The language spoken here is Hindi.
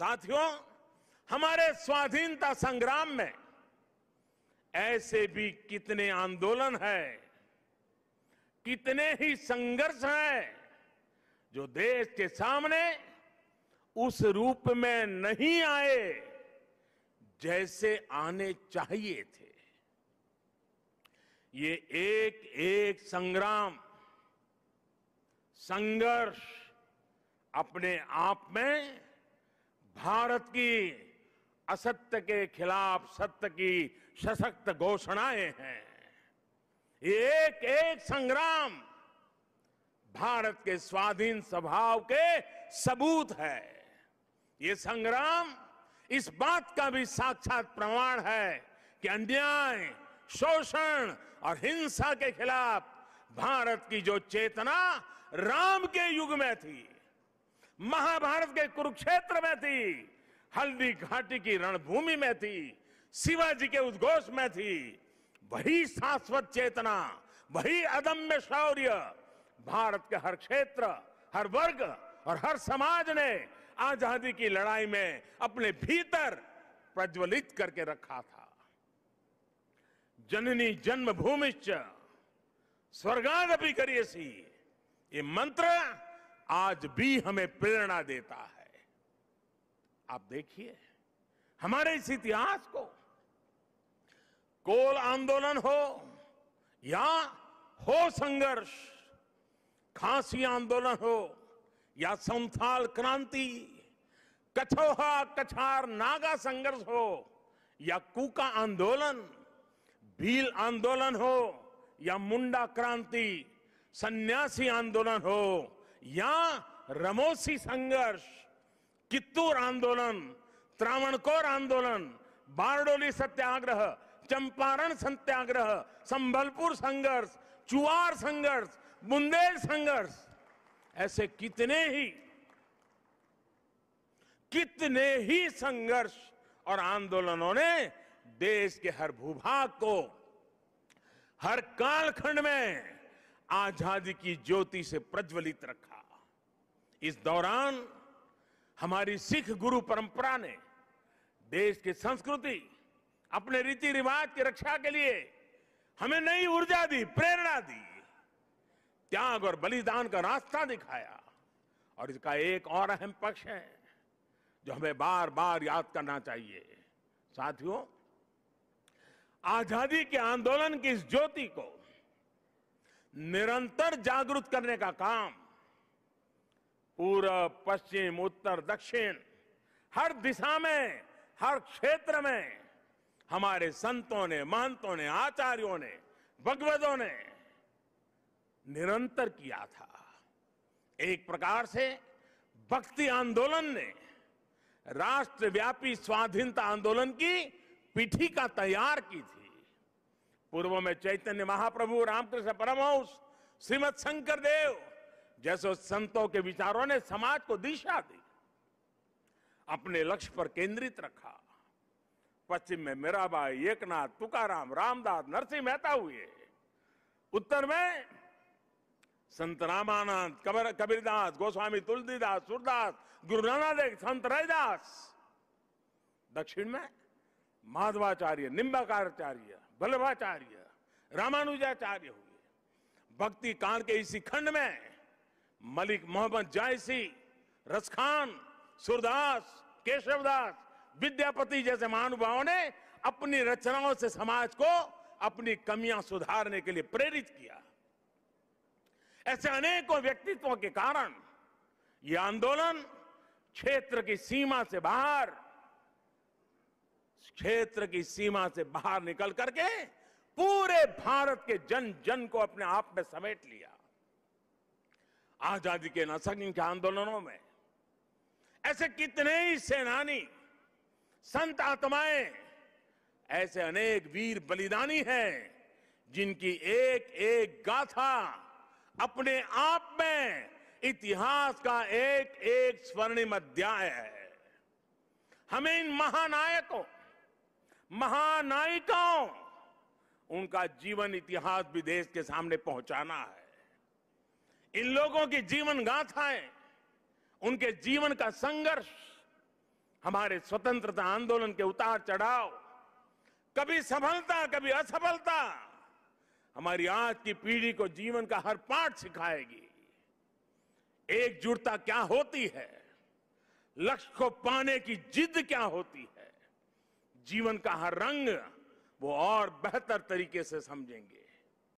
साथियों हमारे स्वाधीनता संग्राम में ऐसे भी कितने आंदोलन है कितने ही संघर्ष हैं जो देश के सामने उस रूप में नहीं आए जैसे आने चाहिए थे ये एक एक संग्राम संघर्ष अपने आप में भारत की असत्य के खिलाफ सत्य की सशक्त घोषणाएं हैं एक एक संग्राम भारत के स्वाधीन स्वभाव के सबूत है ये संग्राम इस बात का भी साक्षात प्रमाण है कि अन्याय शोषण और हिंसा के खिलाफ भारत की जो चेतना राम के युग में थी महाभारत के कुरुक्षेत्र में थी हल्दी घाटी की रणभूमि में थी शिवाजी के उद्घोष में थी वही शाश्वत चेतना वही अदम्य शौर्य भारत के हर क्षेत्र हर वर्ग और हर समाज ने आजादी की लड़ाई में अपने भीतर प्रज्वलित करके रखा था जननी जन्मभूमिश्च भी करिए ये मंत्र आज भी हमें प्रेरणा देता है आप देखिए हमारे इस इतिहास को कोल आंदोलन हो या हो संघर्ष खांसी आंदोलन हो या संथाल क्रांति कछोहा कछार नागा संघर्ष हो या कूका आंदोलन भील आंदोलन हो या मुंडा क्रांति सन्यासी आंदोलन हो या रमोसी संघर्ष कित्तूर आंदोलन त्रावणकोर आंदोलन बारडोली सत्याग्रह चंपारण सत्याग्रह संभलपुर संघर्ष चुआर संघर्ष बुंदेल संघर्ष ऐसे कितने ही कितने ही संघर्ष और आंदोलनों ने देश के हर भूभाग को हर कालखंड में आजादी की ज्योति से प्रज्वलित रखा इस दौरान हमारी सिख गुरु परंपरा ने देश की संस्कृति अपने रीति रिवाज की रक्षा के लिए हमें नई ऊर्जा दी प्रेरणा दी त्याग और बलिदान का रास्ता दिखाया और इसका एक और अहम पक्ष है जो हमें बार बार याद करना चाहिए साथियों आजादी के आंदोलन की इस ज्योति को निरंतर जागृत करने का काम पूर्व पश्चिम उत्तर दक्षिण हर दिशा में हर क्षेत्र में हमारे संतों ने महंतों ने आचार्यों ने भगवतों ने निरंतर किया था एक प्रकार से भक्ति आंदोलन ने राष्ट्रव्यापी स्वाधीनता आंदोलन की का तैयार की थी पूर्व में चैतन्य महाप्रभु रामकृष्ण परमहंस श्रीमद शंकर देव जैसे संतों के विचारों ने समाज को दिशा दी अपने लक्ष्य पर केंद्रित रखा पश्चिम में मीराबाई एकनाथ तुकाराम रामदास नरसिंह मेहता हुए उत्तर में संत रामानंद कबीरदास गोस्वामी तुलसीदास सूरदास गुरु नानक संत रैदास दक्षिण में माधवाचार्य निम्बाकाचार्य वल्लभाचार्य रामानुजाचार्य हुए भक्ति कांड के इसी खंड में मलिक मोहम्मद जायसी रसखान सुरदास केशवदास विद्यापति जैसे महानुभावों ने अपनी रचनाओं से समाज को अपनी कमियां सुधारने के लिए प्रेरित किया ऐसे अनेकों व्यक्तित्वों के कारण यह आंदोलन क्षेत्र की सीमा से बाहर क्षेत्र की सीमा से बाहर निकल करके पूरे भारत के जन जन को अपने आप में समेट लिया आजादी के असंख्य आंदोलनों में ऐसे कितने ही सेनानी संत आत्माएं ऐसे अनेक वीर बलिदानी हैं जिनकी एक एक गाथा अपने आप में इतिहास का एक एक स्वर्णिम अध्याय है हमें इन महानायकों महानायिकाओं उनका जीवन इतिहास भी देश के सामने पहुंचाना है इन लोगों की जीवन गाथाएं उनके जीवन का संघर्ष हमारे स्वतंत्रता आंदोलन के उतार चढ़ाव कभी सफलता कभी असफलता हमारी आज की पीढ़ी को जीवन का हर पाठ सिखाएगी एकजुटता क्या होती है लक्ष्य को पाने की जिद क्या होती है जीवन का हर रंग वो और बेहतर तरीके से समझेंगे